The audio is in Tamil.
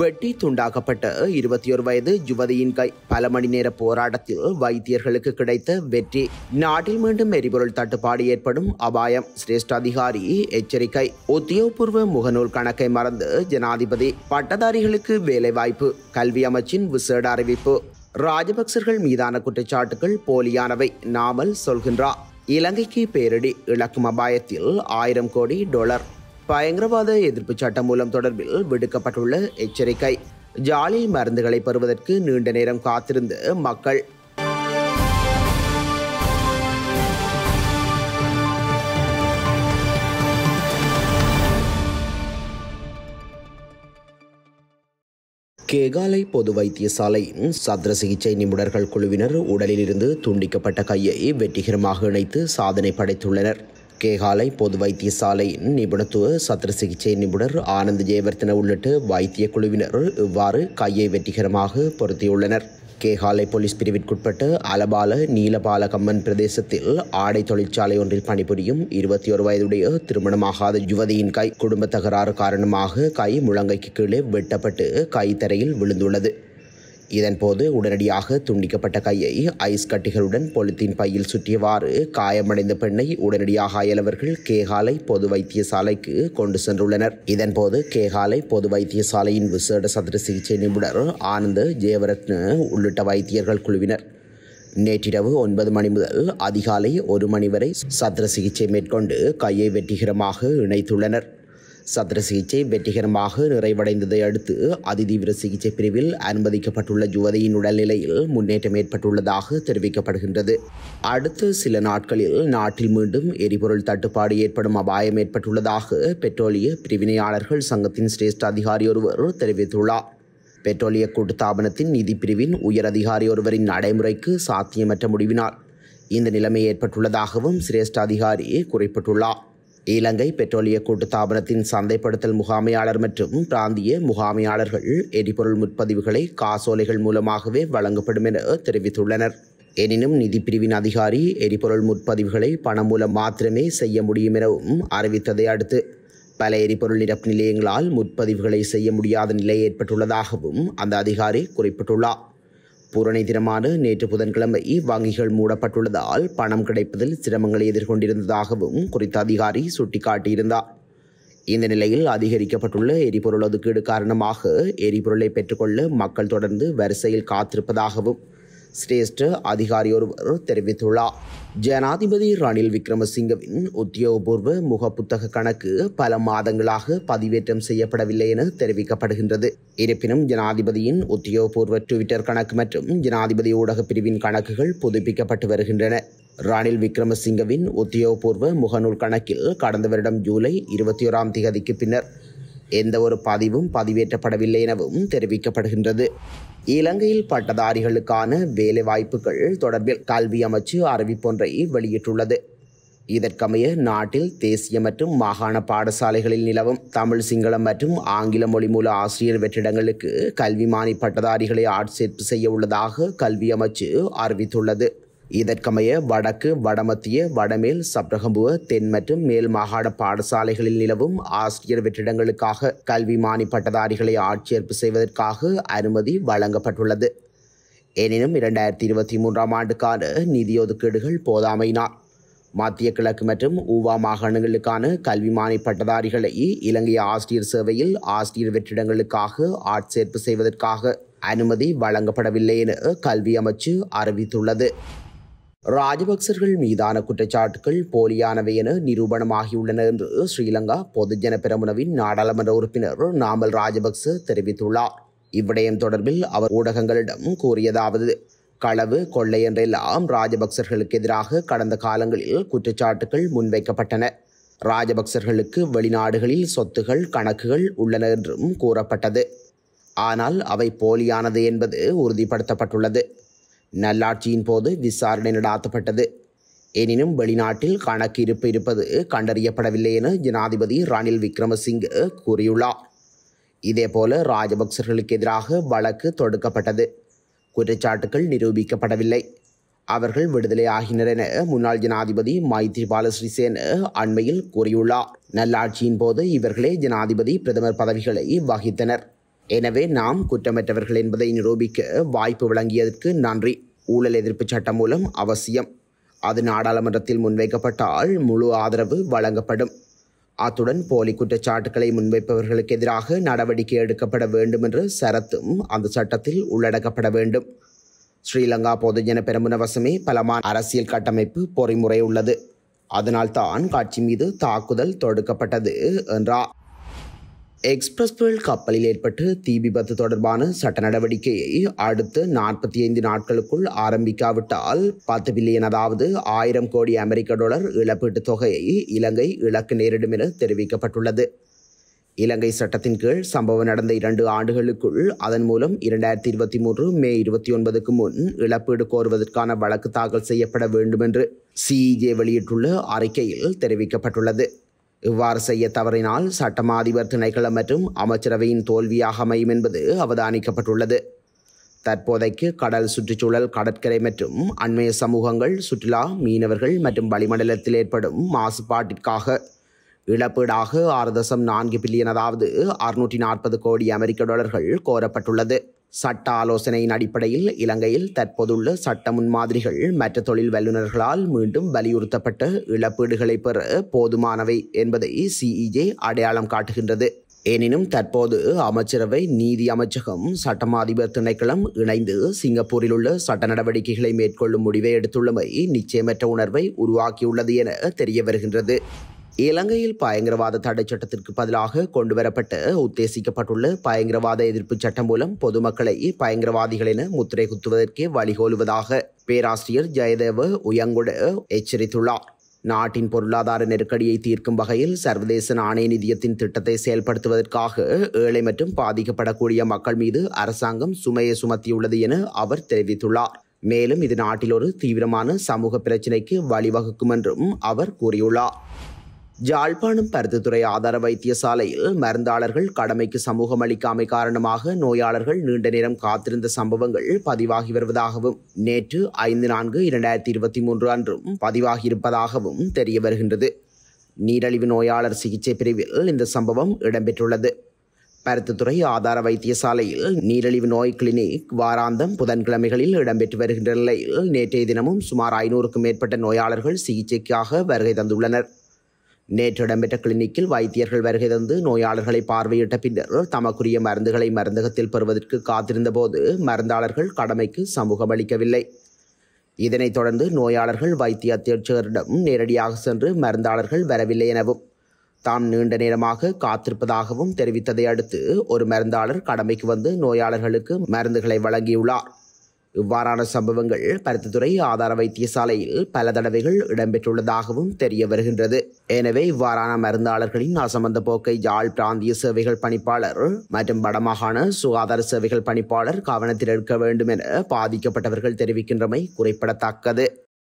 வெட்டி துண்டாக்கப்பட்ட இருபத்தி ஒரு வயது யுவதியின் கை பல மணி நேர போராட்டத்தில் வைத்தியர்களுக்கு கிடைத்த வெற்றி நாட்டில் மீண்டும் எரிபொருள் தட்டுப்பாடு ஏற்படும் அபாயம் சிரேஷ்ட அதிகாரி எச்சரிக்கை உத்தியோகபூர்வ முகநூல் கணக்கை மறந்து ஜனாதிபதி பட்டதாரிகளுக்கு வேலைவாய்ப்பு கல்வி அமைச்சின் விசேட அறிவிப்பு ராஜபக்சர்கள் மீதான குற்றச்சாட்டுகள் போலியானவை நாமல் சொல்கின்றார் இலங்கைக்கு பேரிடி இழக்கும் அபாயத்தில் ஆயிரம் கோடி டொலர் பயங்கரவாத எதிர்ப்பு சட்டம் மூலம் தொடர்பில் விடுக்கப்பட்டுள்ள எச்சரிக்கை ஜாலி மருந்துகளை பெறுவதற்கு நீண்ட நேரம் காத்திருந்த மக்கள் கேகாலை பொது வைத்தியசாலையின் சத்திர சிகிச்சை நிபுணர்கள் குழுவினர் உடலிலிருந்து துண்டிக்கப்பட்ட கையை வெற்றிகரமாக இணைத்து சாதனை படைத்துள்ளனர் கேகாலை பொது வைத்தியசாலை நிபுணத்துவ சத்திர சிகிச்சை நிபுணர் ஆனந்த் ஜெயவர்த்தன உள்ளிட்ட வைத்திய குழுவினர் இவ்வாறு கையை வெற்றிகரமாக பொருத்தியுள்ளனர் கேகாலை போலீஸ் பிரிவிற்குட்பட்ட அலபால நீலபால கம்மன் பிரதேசத்தில் ஆடை தொழிற்சாலை ஒன்றில் பணிபுரியும் இருபத்தி ஒரு வயதுடைய திருமணமாகாத யுவதியின் கை குடும்ப தகராறு காரணமாக கை முழங்கைக்கு கீழே வெட்டப்பட்டு கை தரையில் விழுந்துள்ளது இதன்போது உடனடியாக துண்டிக்கப்பட்ட கையை ஐஸ் கட்டிகளுடன் பொலித்தீன் பையில் சுற்றியவாறு காயமடைந்த பெண்ணை உடனடியாக அயலவர்கள் கேகாலை பொது வைத்தியசாலைக்கு கொண்டு சென்றுள்ளனர் இதன்போது கேகாலை பொது வைத்தியசாலையின் விசேட சத்திர சிகிச்சை நிபுணர் ஆனந்த் ஜெயவரத்ன உள்ளிட்ட வைத்தியர்கள் குழுவினர் நேற்றிரவு ஒன்பது மணி முதல் அதிகாலை ஒரு மணி வரை சத்திர சிகிச்சை மேற்கொண்டு கையை வெற்றிகரமாக இணைத்துள்ளனர் சத்திர சிகிச்சை வெற்றிகரமாக நிறைவடைந்ததை அடுத்து அதிதீவிர சிகிச்சை பிரிவில் அனுமதிக்கப்பட்டுள்ள யுவதியின் உடல்நிலையில் முன்னேற்றம் ஏற்பட்டுள்ளதாக தெரிவிக்கப்படுகின்றது அடுத்து சில நாட்களில் நாட்டில் மீண்டும் எரிபொருள் தட்டுப்பாடு ஏற்படும் அபாயம் ஏற்பட்டுள்ளதாக பெட்ரோலிய பிரிவினையாளர்கள் சங்கத்தின் சிரேஷ்ட அதிகாரி ஒருவர் தெரிவித்துள்ளார் பெட்ரோலிய கூட்டுத்தாபனத்தின் நிதி பிரிவின் உயர் அதிகாரி ஒருவரின் நடைமுறைக்கு சாத்தியமற்ற முடிவினால் இந்த நிலைமை ஏற்பட்டுள்ளதாகவும் சிரேஷ்ட அதிகாரி குறிப்பிட்டுள்ளார் இலங்கை பெட்ரோலிய கூட்டுத்தாபனத்தின் சந்தைப்படுத்தல் முகாமையாளர் மற்றும் பிராந்திய முகாமையாளர்கள் எரிபொருள் முற்பதிவுகளை காசோலைகள் மூலமாகவே வழங்கப்படும் என தெரிவித்துள்ளனர் எனினும் நிதிப்பிரிவின் அதிகாரி எரிபொருள் முற்பதிவுகளை பணம் மூலம் மாத்திரமே செய்ய முடியும் எனவும் அறிவித்ததை அடுத்து பல எரிபொருள் நிரப்பு நிலையங்களால் முற்பதிவுகளை செய்ய முடியாத நிலை ஏற்பட்டுள்ளதாகவும் அந்த அதிகாரி குறிப்பிட்டுள்ளார் பூரணி தினமான நேற்று புதன்கிழமை வங்கிகள் மூடப்பட்டுள்ளதால் பணம் கிடைப்பதில் சிரமங்களை எதிர்கொண்டிருந்ததாகவும் குறித்த அதிகாரி சுட்டிக்காட்டியிருந்தார் இந்த நிலையில் அதிகரிக்கப்பட்டுள்ள எரிபொருள் ஒதுக்கீடு காரணமாக எரிபொருளை பெற்றுக்கொள்ள மக்கள் தொடர்ந்து வரிசையில் காத்திருப்பதாகவும் சிரேஷ்ட அதிகாரி ஒருவர் தெரிவித்துள்ளார் ஜனாதிபதி ரணில் விக்ரமசிங்கவின் உத்தியோகபூர்வ புத்தக கணக்கு பல மாதங்களாக பதிவேற்றம் செய்யப்படவில்லை என தெரிவிக்கப்படுகின்றது இருப்பினும் ஜனாதிபதியின் உத்தியோகபூர்வ டுவிட்டர் கணக்கு மற்றும் ஜனாதிபதி ஊடக பிரிவின் கணக்குகள் புதுப்பிக்கப்பட்டு வருகின்றன ரணில் விக்ரமசிங்கவின் உத்தியோகபூர்வ முகநூல் கணக்கில் கடந்த வருடம் ஜூலை இருபத்தி ஓராம் தேதிக்கு பின்னர் எந்த ஒரு பதிவும் பதிவேற்றப்படவில்லை எனவும் தெரிவிக்கப்படுகின்றது இலங்கையில் பட்டதாரிகளுக்கான வேலைவாய்ப்புகள் தொடர்பில் கல்வி அமைச்சு அறிவிப்பொன்றை வெளியிட்டுள்ளது இதற்கமைய நாட்டில் தேசிய மற்றும் மாகாண பாடசாலைகளில் நிலவும் தமிழ் சிங்களம் மற்றும் ஆங்கில மொழி மூல ஆசிரியர் வெற்றிடங்களுக்கு கல்விமானி பட்டதாரிகளை ஆட்சேர்ப்பு செய்ய உள்ளதாக கல்வி அமைச்சு அறிவித்துள்ளது இதற்கமைய வடக்கு வடமத்திய வடமேல் சப்ரகம்புவ தென் மற்றும் மேல் மாகாண பாடசாலைகளில் நிலவும் ஆசிரியர் வெற்றிடங்களுக்காக கல்வி மானி பட்டதாரிகளை ஆட்சேர்ப்பு செய்வதற்காக அனுமதி வழங்கப்பட்டுள்ளது எனினும் இரண்டாயிரத்தி இருபத்தி மூன்றாம் ஆண்டுக்கான நிதி ஒதுக்கீடுகள் போதாமையினால் மத்திய கிழக்கு மற்றும் ஊவா மாகாணங்களுக்கான கல்விமானி பட்டதாரிகளை இலங்கை ஆசிரியர் சேவையில் ஆசிரியர் வெற்றிடங்களுக்காக ஆட்சேர்ப்பு செய்வதற்காக அனுமதி வழங்கப்படவில்லை என கல்வி அமைச்சு அறிவித்துள்ளது ராஜபக்சர்கள் மீதான குற்றச்சாட்டுகள் போலியானவை என நிரூபணமாகியுள்ளன என்று ஸ்ரீலங்கா பொதுஜன பெரமுனவின் நாடாளுமன்ற உறுப்பினர் நாமல் ராஜபக்ச தெரிவித்துள்ளார் இவ்விடயம் தொடர்பில் அவர் ஊடகங்களிடம் கூறியதாவது களவு கொள்ளை என்றெல்லாம் ராஜபக்சர்களுக்கு எதிராக கடந்த காலங்களில் குற்றச்சாட்டுகள் முன்வைக்கப்பட்டன ராஜபக்சர்களுக்கு வெளிநாடுகளில் சொத்துகள் கணக்குகள் உள்ளன என்றும் கூறப்பட்டது ஆனால் அவை போலியானது என்பது உறுதிப்படுத்தப்பட்டுள்ளது நல்லாட்சியின் போது விசாரணை நடாத்தப்பட்டது எனினும் வெளிநாட்டில் கணக்கு இருப்பு இருப்பது கண்டறியப்படவில்லை என ஜனாதிபதி ரணில் விக்ரமசிங்கே கூறியுள்ளார் இதேபோல ராஜபக்சர்களுக்கு எதிராக வழக்கு தொடுக்கப்பட்டது குற்றச்சாட்டுகள் நிரூபிக்கப்படவில்லை அவர்கள் விடுதலையாகினர் என முன்னாள் ஜனாதிபதி மைத்ரிபால சிறிசேன அண்மையில் கூறியுள்ளார் நல்லாட்சியின் போது இவர்களே ஜனாதிபதி பிரதமர் பதவிகளை வகித்தனர் எனவே நாம் குற்றமற்றவர்கள் என்பதை நிரூபிக்க வாய்ப்பு வழங்கியதற்கு நன்றி ஊழல் எதிர்ப்பு சட்டம் மூலம் அவசியம் அது நாடாளுமன்றத்தில் முன்வைக்கப்பட்டால் முழு ஆதரவு வழங்கப்படும் அத்துடன் போலி குற்றச்சாட்டுக்களை முன்வைப்பவர்களுக்கு எதிராக நடவடிக்கை எடுக்கப்பட வேண்டும் என்று சரத்தும் அந்த சட்டத்தில் உள்ளடக்கப்பட வேண்டும் ஸ்ரீலங்கா பொதுஜன பெருமுனவசமே பலமான அரசியல் கட்டமைப்பு பொறிமுறை உள்ளது அதனால்தான் காட்சி மீது தாக்குதல் தொடுக்கப்பட்டது என்றார் எக்ஸ்பிரஸ் புயல் கப்பலில் ஏற்பட்டு தீ விபத்து தொடர்பான சட்ட நடவடிக்கையை அடுத்து நாற்பத்தி ஐந்து நாட்களுக்குள் ஆரம்பிக்காவிட்டால் பத்து பில்லியன் அதாவது ஆயிரம் கோடி அமெரிக்க டாலர் இழப்பீட்டுத் தொகையை இலங்கை இழக்க நேரிடும் என தெரிவிக்கப்பட்டுள்ளது இலங்கை சட்டத்தின் கீழ் சம்பவம் நடந்த இரண்டு ஆண்டுகளுக்குள் அதன் மூலம் இரண்டாயிரத்தி இருபத்தி மூன்று மே இருபத்தி ஒன்பதுக்கு முன் இழப்பீடு கோருவதற்கான வழக்கு தாக்கல் செய்யப்பட வேண்டும் என்று சிஇஏ e வெளியிட்டுள்ள அறிக்கையில் தெரிவிக்கப்பட்டுள்ளது இவ்வாறு செய்ய தவறினால் சட்டமா அதிபர் திணைக்களம் மற்றும் அமைச்சரவையின் தோல்வியாக அமையும் என்பது அவதானிக்கப்பட்டுள்ளது தற்போதைக்கு கடல் சுற்றுச்சூழல் கடற்கரை மற்றும் அண்மைய சமூகங்கள் சுற்றுலா மீனவர்கள் மற்றும் வளிமண்டலத்தில் ஏற்படும் மாசுபாட்டிற்காக இழப்பீடாக ஆறு தசம் நான்கு பில்லியன் அதாவது அறுநூற்றி நாற்பது கோடி அமெரிக்க டாலர்கள் கோரப்பட்டுள்ளது சட்ட ஆலோசனையின் அடிப்படையில் இலங்கையில் தற்போதுள்ள சட்ட முன்மாதிரிகள் மற்ற தொழில் வல்லுநர்களால் மீண்டும் வலியுறுத்தப்பட்ட இழப்பீடுகளை பெற போதுமானவை என்பதை சிஇஜே e அடையாளம் காட்டுகின்றது எனினும் தற்போது அமைச்சரவை நீதி அமைச்சகம் சட்டமாதிபர் திணைக்களம் இணைந்து சிங்கப்பூரில் உள்ள சட்ட நடவடிக்கைகளை மேற்கொள்ளும் முடிவை எடுத்துள்ளமை நிச்சயமற்ற உணர்வை உருவாக்கியுள்ளது என தெரிய வருகின்றது இலங்கையில் பயங்கரவாத தடை சட்டத்திற்கு பதிலாக கொண்டுவரப்பட்டு உத்தேசிக்கப்பட்டுள்ள பயங்கரவாத எதிர்ப்பு சட்டம் மூலம் பொதுமக்களை பயங்கரவாதிகள் என முத்திரை குத்துவதற்கே வழிகோலுவதாக பேராசிரியர் ஜெயதேவ உயங்குட எச்சரித்துள்ளார் நாட்டின் பொருளாதார நெருக்கடியை தீர்க்கும் வகையில் சர்வதேச நாணய நிதியத்தின் திட்டத்தை செயல்படுத்துவதற்காக ஏழை மற்றும் பாதிக்கப்படக்கூடிய மக்கள் மீது அரசாங்கம் சுமையை சுமத்தியுள்ளது என அவர் தெரிவித்துள்ளார் மேலும் இது நாட்டில் ஒரு தீவிரமான சமூக பிரச்சினைக்கு வழிவகுக்கும் என்றும் அவர் கூறியுள்ளார் ஜாழ்ப்பாணம் பருத்தித்துறை ஆதார வைத்தியசாலையில் மருந்தாளர்கள் கடமைக்கு சமூகம் அளிக்காமை காரணமாக நோயாளர்கள் நீண்ட நேரம் காத்திருந்த சம்பவங்கள் பதிவாகி வருவதாகவும் நேற்று ஐந்து நான்கு இரண்டாயிரத்தி இருபத்தி மூன்று அன்றும் பதிவாகியிருப்பதாகவும் தெரிய வருகின்றது நீரழிவு நோயாளர் சிகிச்சை பிரிவில் இந்த சம்பவம் இடம்பெற்றுள்ளது பருத்தித்துறை ஆதார வைத்தியசாலையில் நீரிழிவு நோய் கிளினிக் வாராந்தம் புதன்கிழமைகளில் இடம்பெற்று வருகின்ற நிலையில் நேற்றைய தினமும் சுமார் ஐநூறுக்கும் மேற்பட்ட நோயாளர்கள் சிகிச்சைக்காக வருகை தந்துள்ளனர் நேற்று இடம்பெற்ற கிளினிக்கில் வைத்தியர்கள் வருகை தந்து நோயாளர்களை பார்வையிட்ட பின்னர் தமக்குரிய மருந்துகளை மருந்தகத்தில் பெறுவதற்கு காத்திருந்த போது மருந்தாளர்கள் கடமைக்கு சமூகம் அளிக்கவில்லை இதனைத் தொடர்ந்து நோயாளர்கள் வைத்திய அத்தியட்சகரிடம் நேரடியாக சென்று மருந்தாளர்கள் வரவில்லை எனவும் தாம் நீண்ட நேரமாக காத்திருப்பதாகவும் தெரிவித்ததை அடுத்து ஒரு மருந்தாளர் கடமைக்கு வந்து நோயாளர்களுக்கு மருந்துகளை வழங்கியுள்ளார் இவ்வாறான சம்பவங்கள் பருத்தித்துறை ஆதார வைத்தியசாலையில் பல தடவைகள் இடம்பெற்றுள்ளதாகவும் தெரிய வருகின்றது எனவே இவ்வாறான மருந்தாளர்களின் அசம்பந்த போக்கை யாழ் பிராந்திய சேவைகள் பணிப்பாளர் மற்றும் வடமாகாண சுகாதார சேவைகள் பணிப்பாளர் கவனத்தில் எடுக்க வேண்டும் என பாதிக்கப்பட்டவர்கள் தெரிவிக்கின்றமை குறிப்பிடத்தக்கது